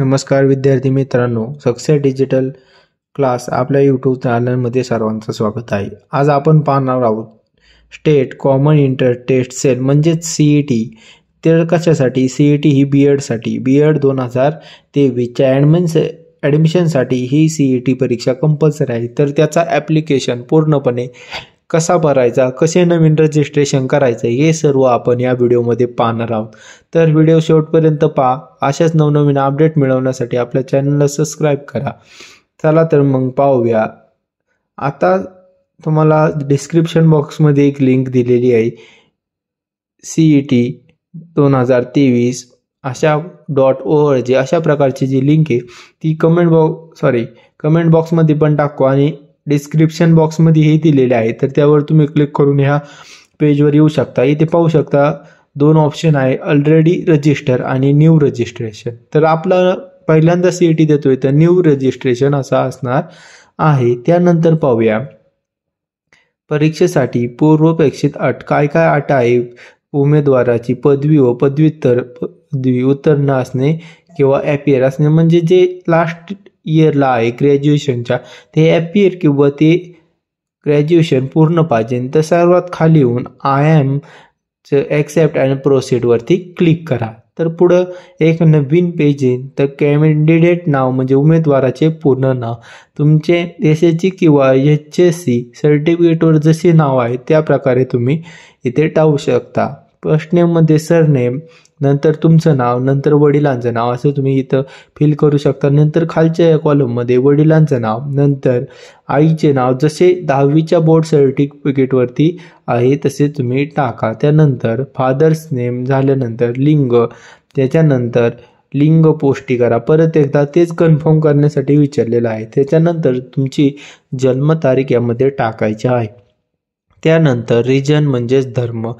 नमस्कार विद्यार्थी मित्रांनो सक्सेस डिजिटल क्लास आपल्या यूट्यूब चॅनलमध्ये सर्वांचं स्वागत आहे आज आपण पाहणार आहोत state common entrance test cell म्हणजेच सी ई टी ते कशासाठी सी ई टी ही बी एडसाठी e बी एड e दोन हजार तेवीसच्या ॲडमिन्स ॲडमिशनसाठी ही सी ई टी परीक्षा कंपल्सरी आहे तर त्याचा ॲप्लिकेशन पूर्णपणे कसा भरायचा कसे नवीन रजिस्ट्रेशन करायचं हे सर्व आपण या व्हिडिओमध्ये पाहणार आहोत तर व्हिडिओ शेवटपर्यंत पहा अशाच नवनवीन अपडेट मिळवण्यासाठी आपल्या चॅनलला सबस्क्राईब करा चला तर मग पाहूया आता तुम्हाला डिस्क्रिप्शन बॉक्समध्ये एक लिंक दिलेली आहे सी ई टी दोन हजार तेवीस अशा डॉट ओ जी अशा प्रकारची जी लिंक आहे ती कमेंट बॉक्स सॉरी कमेंट बॉक्समध्ये पण टाकू आणि डिस्क्रिप्शन हे दिलेले आहे तर त्यावर तुम्ही क्लिक करून ह्या पेजवर येऊ शकता इथे पाहू शकता दोन ऑप्शन आहे ऑलरेडी रजिस्टर आणि न्यू रजिस्ट्रेशन तर आपला पहिल्यांदा सी टी e देतोय तर न्यू रजिस्ट्रेशन असा असणार आहे त्यानंतर पाहूया परीक्षेसाठी पूर्वपेक्षित अट काय काय अट आहे उमेदवाराची पदवी व पदव्युत्तर पदवी उत्तीर्ण असणे किंवा ॲपियर असणे म्हणजे जे लास्ट इयरला आहे ग्रॅज्युएशनच्या ते ॲपियर किंवा ते ग्रॅज्युएशन पूर्ण पाहिजे तर सर्वात खाली येऊन आय एम ॲक्सेप्ट अँड प्रोसिडवरती क्लिक करा तर पुढं एक नवीन पेज येईल तर कॅन्डिडेट नाव म्हणजे उमेदवाराचे पूर्ण नाव तुमचे एस एस सी किंवा एच एस सी सर्टिफिकेटवर जसे नाव आहे त्या प्रकारे तुम्ही इथे टाळू शकता सर सरनेम नंतर तुमचं नाव नंतर वडिलांचं नाव असं तुम्ही इथं फिल करू शकता नंतर खालच्या या कॉलममध्ये वडिलांचं नाव नंतर आईचे नाव जसे दहावीच्या बोर्ड सर्टिफिकेटवरती आहे तसे तुम्ही टाका त्यानंतर फादर्स नेम झाल्यानंतर लिंग त्याच्यानंतर लिंग पोष्टी करा परत एकदा तेच कन्फर्म करण्यासाठी विचारलेलं आहे त्याच्यानंतर तुमची जन्मतारीख यामध्ये टाकायची आहे त्यानंतर रिजन म्हणजेच धर्म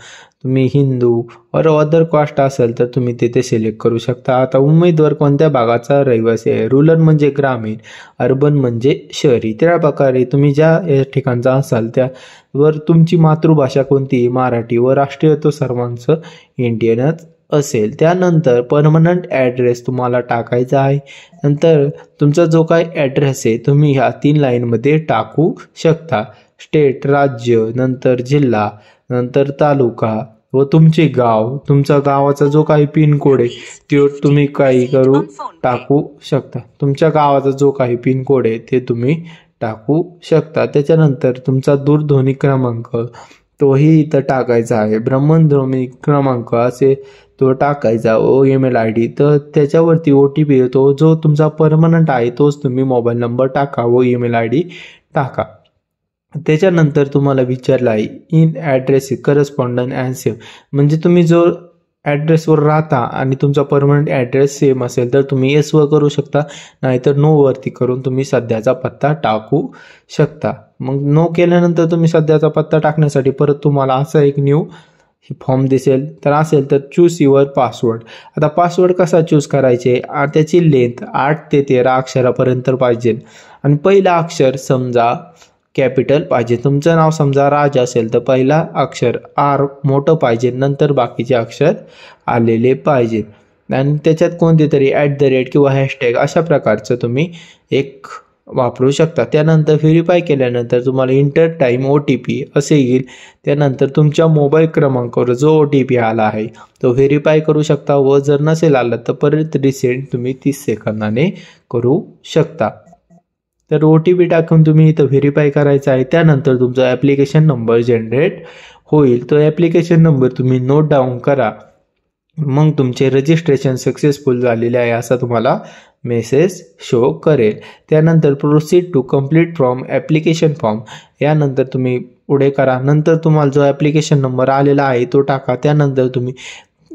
तुम्ही हिंदू और अदर कास्ट असेल तर तुम्ही तिथे सिलेक्ट करू शकता आता उमेदवार कोणत्या भागाचा रहिवासी आहे रुरल म्हणजे ग्रामीण अर्बन म्हणजे शहरी त्या प्रकारे तुम्ही ज्या या ठिकाणचा असाल त्यावर तुमची मातृभाषा कोणती मराठी व राष्ट्रीय तो सर्वांचं इंडियनच असेल त्यानंतर परमनंट ॲड्रेस तुम्हाला टाकायचा आहे नंतर तुमचा जो काय ॲड्रेस आहे तुम्ही ह्या तीन लाईनमध्ये टाकू शकता स्टेट राज्य नंतर जिल्हा नंतर तालुका व तुमचे गाव तुमचा गावाचा जो काही पिनकोड आहे तो तुम्ही काही करू टाकू शकता तुमच्या गावाचा जो काही पिनकोड आहे ते तुम्ही टाकू शकता त्याच्यानंतर तुमचा दूरध्वनी क्रमांक तोही इथं टाकायचा आहे ब्रह्मध्वनी क्रमांक असे तो टाकायचा ओ ईमेल आय डी तर त्याच्यावरती ओ टी पी येतो जो तुमचा परमनंट आहे तोच तुम्ही मोबाईल नंबर टाका व ईमेल आय डी टाका त्याच्यानंतर तुम्हाला विचारला आहे in address correspondent and same म्हणजे तुम्ही जो ॲड्रेसवर राहता आणि तुमचा परमनंट ॲड्रेस सेम असेल तर तुम्ही एस वर करू शकता नाहीतर नो वरती करून तुम्ही सध्याचा पत्ता टाकू शकता मग नो केल्यानंतर तुम्ही सध्याचा पत्ता टाकण्यासाठी परत तुम्हाला असा एक न्यू फॉर्म दिसेल तर असेल तर चूज युअर पासवर्ड आता पासवर्ड कसा चूज करायचे त्याची लेंथ आठ ते तेरा अक्षरापर्यंत पाहिजे आणि पहिलं अक्षर समजा कॅपिटल पाहिजे तुमचं नाव समजा राज असेल तर पहिला अक्षर आर मोठं पाहिजे नंतर बाकीचे अक्षर आलेले पाहिजेत आणि त्याच्यात कोणतेतरी ॲट द रेट किंवा हॅशटॅग अशा प्रकारचं तुम्ही एक वापरू शकता त्यानंतर व्हेरीफाय केल्यानंतर तुम्हाला enter time O T P असे येईल त्यानंतर तुमच्या मोबाईल क्रमांकावर जो ओ टी पी आला आहे तो व्हेरीफाय करू शकता व जर नसेल आला तर परत रिसेंट तुम्ही तीस सेकंदाने करू शकता तर ओ टी पी टाकून तुम्ही इथं व्हेरीफाय करायचा आहे त्यानंतर तुमचा ॲप्लिकेशन नंबर जनरेट होईल तो ॲप्लिकेशन नंबर तुम्ही नोट डाऊन करा मग तुमचे रजिस्ट्रेशन सक्सेसफुल झालेले आहे असा तुम्हाला मेसेज शो करेल त्यानंतर proceed to complete form application form यानंतर तुम्ही पुढे करा नंतर तुम्हाला जो ॲप्लिकेशन नंबर आलेला आहे तो टाका त्यानंतर तुम्ही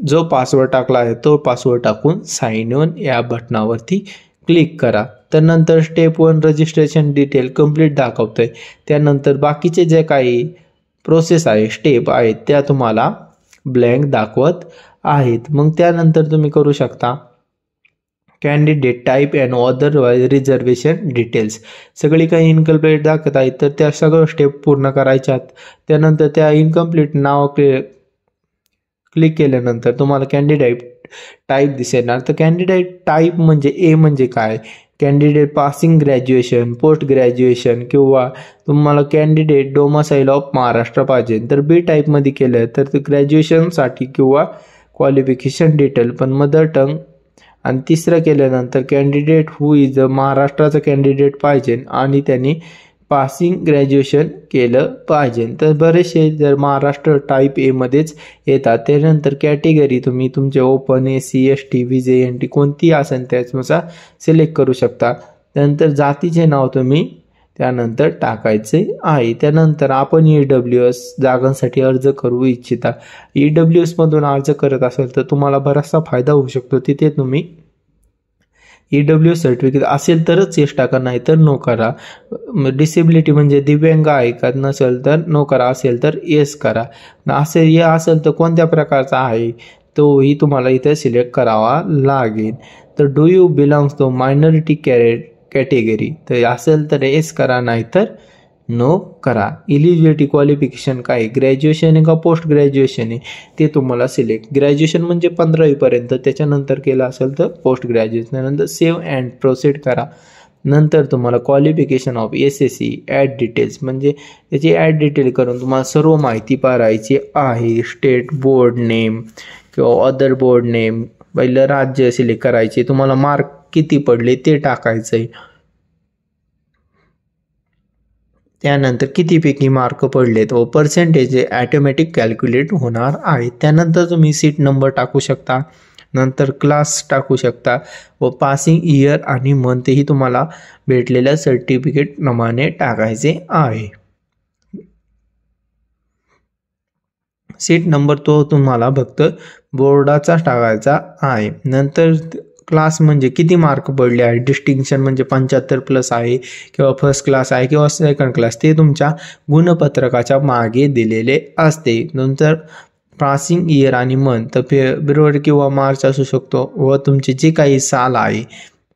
जो पासवर्ड टाकला आहे तो पासवर्ड टाकून साईन इन या बटनावरती क्लिक करा त्यानंतर step one registration detail complete दाखवतोय आहे त्यानंतर बाकीचे जे काही प्रोसेस आहे स्टेप आहेत त्या तुम्हाला ब्लँक दाखवत आहेत मग त्यानंतर तुम्ही करू शकता candidate type and otherwise reservation details सगळी काही इनकम्प्लीट दाखवत आहेत तर त्या सगळं स्टेप पूर्ण करायच्यात त्यानंतर त्या इनकम्प्लीट नाव क्लिक केल्यानंतर तुम्हाला कॅन्डिडेट टाईप दिसेल तर कॅन्डिडेट टाईप म्हणजे ए म्हणजे काय candidate passing graduation post graduation किंवा तुम्हाला कॅन्डिडेट डोमासाईल ऑफ महाराष्ट्र पाहिजे तर बी टाईपमध्ये केलं तर ते ग्रॅज्युएशनसाठी किंवा क्वालिफिकेशन डिटेल पण मदर टंग आणि तिसरं केल्यानंतर कॅन्डिडेट हु इज अ महाराष्ट्राचा कॅन्डिडेट पाहिजे आणि त्यांनी पासिंग ग्रॅज्युएशन केलं पाहिजे तर बरेचसे जर महाराष्ट्र टाईप एमध्येच येतात त्यानंतर कॅटेगरी तुम्ही तुमचे open A C S T V J N T कोणती असेल त्याचनुसार सिलेक्ट करू शकता त्यानंतर जातीचे नाव तुम्ही त्यानंतर टाकायचे आहे त्यानंतर आपण ई डब्ल्यू एस जागांसाठी अर्ज करू इच्छिता ई e डब्ल्यू एसमधून अर्ज करत असाल तर तुम्हाला बराचसा फायदा होऊ शकतो तिथे तुम्ही ईडब्ल्यू e सर्टिफिकेट असेल तरच येस टाका नाही तर नो करा डिसेबिलिटी म्हणजे दिव्यांग आहे का नसेल तर नो करा असेल तर येस करा असेल ये असेल तर कोणत्या प्रकारचा आहे तोही तुम्हाला इथे सिलेक्ट करावा लागेल तर do you belongs to minority कॅरे कॅटेगरी तर असेल तर येस करा नाही तर नो करा इलिजिबिलिटी क्वालिफिकेशन काय ग्रॅज्युएशन आहे का पोस्ट ग्रॅज्युएशन आहे ते तुम्हाला सिलेक्ट ग्रॅज्युएशन म्हणजे पंधरावीपर्यंत त्याच्यानंतर केलं असेल तर पोस्ट ग्रॅज्युएशननंतर सेव्ह अँड प्रोसीड करा नंतर तुम्हाला qualification of S S C add details म्हणजे त्याची ॲड डिटेल करून तुम्हाला सर्व माहिती पारायची आहे स्टेट बोर्ड नेम किंवा अदर बोर्ड नेम पहिलं राज्य सिलेक्ट करायचे तुम्हाला मार्क किती पडले ते टाकायचं आहे त्यानंतर कितीपैकी मार्क पडलेत व पर्सेंटेज ॲटोमॅटिक कॅल्क्युलेट होणार आहे त्यानंतर तुम्ही सीट नंबर टाकू शकता नंतर क्लास टाकू शकता व पासिंग इयर आणि मंथही तुम्हाला भेटलेल्या सर्टिफिकेटप्रमाणे टाकायचे आहे सीट नंबर तो तुम्हाला फक्त बोर्डाचा टाकायचा आहे नंतर क्लास म्हणजे किती मार्क पडले आहे डिस्टिंक्शन म्हणजे पंच्याहत्तर प्लस आहे किंवा फर्स्ट क्लास आहे किंवा सेकंड क्लास ते तुमच्या गुणपत्रकाच्या मागे दिलेले असते नंतर पासिंग इयर आणि मंथ तर फेब्रुवारी किंवा मार्च असू शकतो व तुमचे जे काही साल आहे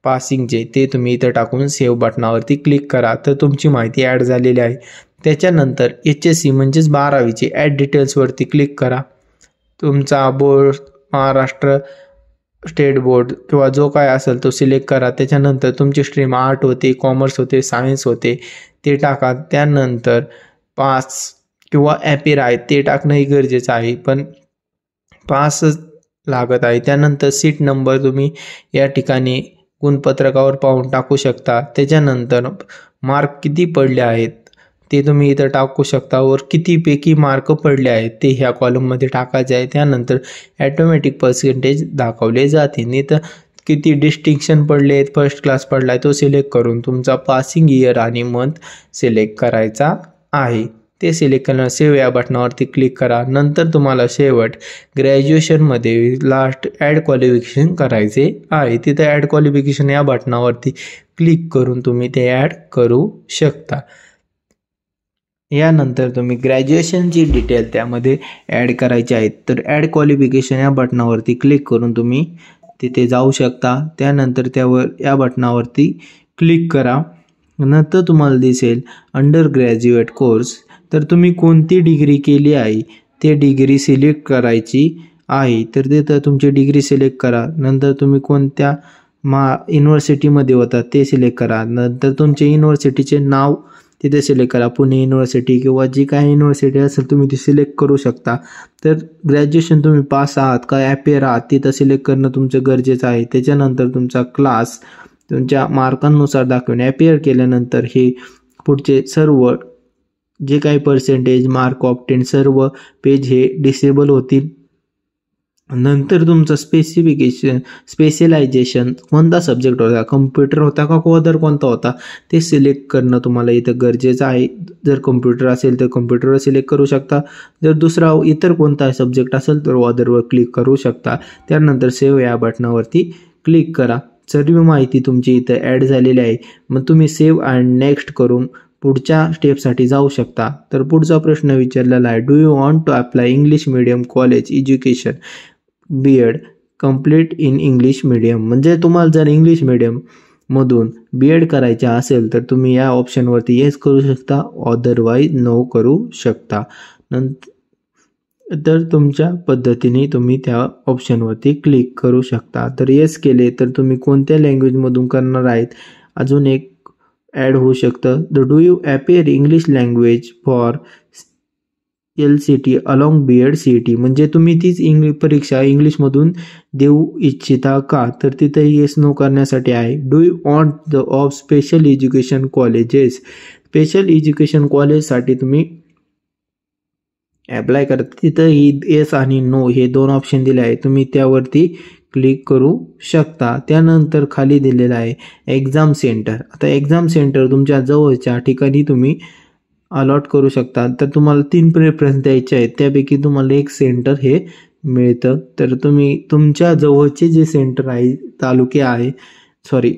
पासिंगचे ते तुम्ही इथं टाकून सेव्ह बटनावरती क्लिक करा तर तुमची माहिती ॲड झालेली आहे त्याच्यानंतर एच एस सी म्हणजेच बारावीचे ॲड डिटेल्सवरती क्लिक करा तुमचा बोर्ड महाराष्ट्र स्टेट बोर्ड किंवा जो काय असेल तो सिलेक्ट करा त्याच्यानंतर तुमची स्ट्रीम आर्ट होते कॉमर्स होते सायन्स होते ते टाका त्यानंतर पास किंवा ॲपिर आहे ते टाकणंही गरजेचं आहे पण पास लागत आहे त्यानंतर सीट नंबर तुम्ही या ठिकाणी गुणपत्रकावर पाहून टाकू शकता त्याच्यानंतर मार्क किती पडले आहेत ते तुम्ही इथं टाकू शकता वर कितीपैकी मार्क पडले आहेत ते ह्या कॉलममध्ये टाकायचे आहे त्यानंतर ॲटोमॅटिक पर्सेंटेज दाखवले जाते नाही तर किती डिस्टिंक्शन पडले आहेत फर्स्ट क्लास पडला आहे तो सिलेक्ट करून तुमचा पासिंग इयर आणि मंथ सिलेक्ट करायचा आहे ते सिलेक्ट करणार सेव या बटनावरती क्लिक करा नंतर तुम्हाला शेवट ग्रॅज्युएशनमध्ये लास्ट ॲड क्वालिफिकेशन करायचे आहे तिथं ॲड क्वालिफिकेशन या बटनावरती क्लिक करून तुम्ही ते ॲड करू शकता यानंतर तुम्ही ग्रॅज्युएशनची डिटेल त्यामध्ये ॲड करायची आहेत तर ॲड क्वालिफिकेशन या बटनावरती क्लिक करून तुम्ही तिथे जाऊ शकता त्यानंतर त्यावर या बटनावरती क्लिक करा नंतर तुम्हाला दिसेल अंडर ग्रॅज्युएट कोर्स तर तुम्ही कोणती डिग्री केली आहे ते डिग्री सिलेक्ट करायची आहे तर तर तुमची डिग्री सिलेक्ट करा नंतर तुम्ही कोणत्या मा युनिव्हर्सिटीमध्ये होता ते सिलेक्ट करा नंतर तुमचे युनिव्हर्सिटीचे नाव तिथे सिलेक्ट करा पुणे युनिव्हर्सिटी किंवा जी काही युनिव्हर्सिटी असेल तुम्ही ती सिलेक्ट करू शकता तर ग्रॅज्युएशन तुम्ही पास आहात का ॲपियर आहात तिथं सिलेक्ट करणं तुमचं गरजेचं आहे त्याच्यानंतर तुमचा क्लास तुमच्या मार्कांनुसार दाखवून ॲपियर केल्यानंतर हे पुढचे सर्व जे काही पर्सेंटेज मार्क ऑप्टेन सर्व पेज हे डिसेबल होतील नंतर तुमचं स्पेसिफिकेशन स्पेशलायझेशन कोणता सब्जेक्ट होता कम्प्युटर होता का कोदर कोणता होता ते सिलेक्ट करणं तुम्हाला इथं गरजेचं आहे जर कम्प्युटर असेल तर कम्प्युटरवर सिलेक्ट करू शकता जर दुसरा इतर कोणता सब्जेक्ट असेल तर ऑदरवर क्लिक करू शकता त्यानंतर सेव्ह या बटनावरती क्लिक करा सर्व माहिती तुमची इथं ॲड झालेली आहे मग तुम्ही सेव्ह अँड नेक्स्ट करून पुढच्या स्टेपसाठी जाऊ शकता तर पुढचा प्रश्न विचारलेला आहे do you want to apply English medium college education B Ed complete in English medium म्हणजे तुम्हाला जर इंग्लिश मिडियममधून बी एड करायचे असेल तर तुम्ही या ऑप्शनवरती येस करू शकता अदरवाईज नो करू शकता नंतर तर तुमच्या पद्धतीने तुम्ही त्या ऑप्शनवरती क्लिक करू शकता तर येस केले तर तुम्ही कोणत्या लँग्वेजमधून करणार आहेत अजून एक ॲड होऊ शकतं the do you appear English language for L C T along B Ed C T म्हणजे तुम्ही तीच इंग्लिश परीक्षा इंग्लिशमधून देऊ इच्छिता का तर तिथे येस नो करण्यासाठी आहे do you want the of special education colleges special education कॉलेजसाठी तुम्ही ॲप्लाय करता तिथं ही येस आणि नो हे दोन ऑप्शन दिले आहे तुम्ही त्यावरती क्लिक करू शकता त्यानंतर खाली दिलेलं आहे एक्झाम सेंटर आता एक्झाम सेंटर तुमच्या जवळच्या ठिकाणी तुम्ही अलॉट करू शकता तर तुम्हाला तीन प्रेफरन्स द्यायचे आहेत त्यापैकी तुम्हाला एक सेंटर हे मिळतं तर तुम्ही तुमच्या जवळचे जे सेंटर आहे तालुके आहे सॉरी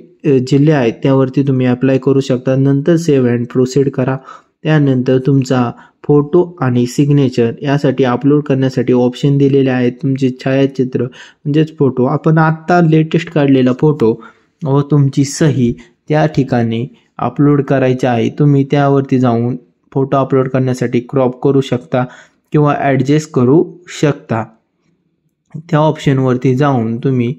जिल्हे आहेत त्यावरती तुम्ही अप्लाय करू शकता नंतर सेव्ह अँड प्रोसीड करा त्यानंतर तुमचा फोटो आणि सिग्नेचर यासाठी अपलोड करण्यासाठी ऑप्शन दिलेले आहेत तुमचे छायाचित्र म्हणजेच फोटो आपण आत्ता लेटेस्ट काढलेला फोटो व तुमची सही त्या ठिकाणी अपलोड करायचे आहे तुम्ही त्यावरती जाऊन फोटो अपलोड करण्यासाठी क्रॉप करू शकता किंवा ॲडजस्ट करू शकता त्या ऑप्शनवरती जाऊन तुम्ही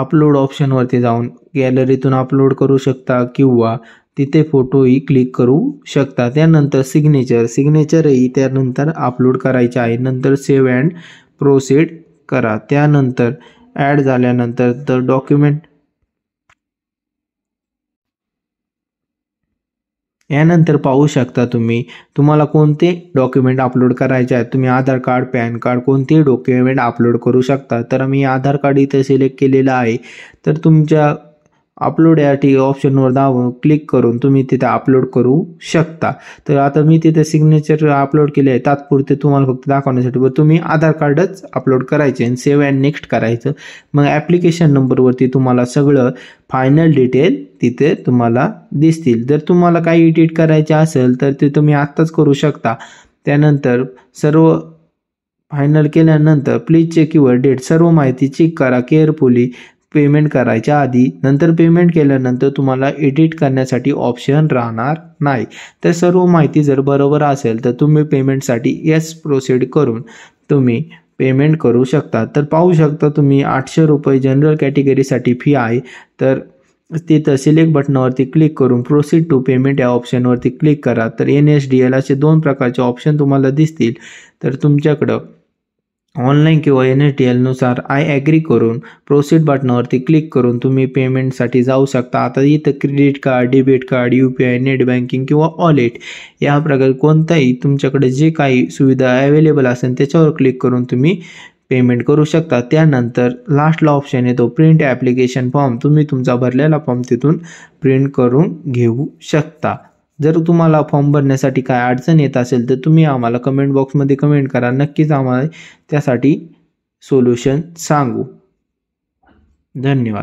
अपलोड ऑप्शनवरती जाऊन गॅलरीतून अपलोड करू शकता किंवा तिथे फोटोही क्लिक करू शकता त्यानंतर सिग्नेचर सिग्नेचरही त्यानंतर अपलोड करायचे आहे नंतर सेव्ह अँड प्रोसीड करा त्यानंतर ॲड झाल्यानंतर द डॉक्युमेंट यानंतर पाहू शकता तुम्ही तुम्हाला कोणते डॉक्युमेंट अपलोड करायचे आहेत तुम्ही आधार कार्ड पॅन कार्ड कोणतेही डॉक्युमेंट अपलोड करू शकता तर मी आधार कार्ड इथे सिलेक्ट केलेलं आहे तर तुमच्या अपलोड या टी ऑप्शनवर दाबून क्लिक करून तुम्ही तिथे अपलोड करू शकता तर आता मी तिथे सिग्नेचर अपलोड केले आहे तात्पुरते तुम्हाला फक्त दाखवण्यासाठी बरं तुम्ही आधार कार्डच अपलोड करायचे आणि सेव्ह अँड नेक्स्ट करायचं मग ॲप्लिकेशन नंबरवरती तुम्हाला सगळं फायनल डिटेल तिथे तुम्हाला दिसतील जर तुम्हाला काही एडिट करायचे असेल तर ते तुम्ही आत्ताच करू शकता त्यानंतर सर्व फायनल केल्यानंतर प्लीज चेक युअर डेट सर्व माहिती चेक करा केअरफुली पेमेंट करायच्या आधी नंतर पेमेंट केल्यानंतर तुम्हाला एडिट करण्यासाठी ऑप्शन राहणार नाही तर सर्व माहिती जर बरोबर असेल तर तुम्ही पेमेंटसाठी येस प्रोसीड करून तुम्ही पेमेंट करू शकता तर पाहू शकता तुम्ही आठशे रुपये जनरल कॅटेगरीसाठी फी आहे तर तिथं सिलेक्ट बटनावरती क्लिक करून प्रोसीड टू पेमेंट या ऑप्शनवरती क्लिक करा तर एन एस डी एल असे दोन प्रकारचे ऑप्शन तुम्हाला दिसतील तर तुमच्याकडं ऑनलाईन किंवा एन एस टी एलनुसार आय ॲग्री करून प्रोसीड बटनावरती क्लिक करून तुम्ही पेमेंटसाठी जाऊ शकता आता इथं credit card debit card U P I net banking किंवा ऑलेट या प्रकारे कोणताही तुमच्याकडे जे काही सुविधा अवेलेबल असेल त्याच्यावर क्लिक करून तुम्ही पेमेंट करू शकता त्यानंतर लास्टला ऑप्शन येतो प्रिंट ॲप्लिकेशन फॉर्म तुम्ही तुमचा भरलेला फॉर्म तिथून प्रिंट करून घेऊ शकता जर तुम्हाला फॉर्म भरण्यासाठी काय अडचण येत असेल तर तुम्ही आम्हाला कमेंट बॉक्समध्ये कमेंट करा नक्कीच आम्हाला त्यासाठी सोल्युशन सांगू धन्यवाद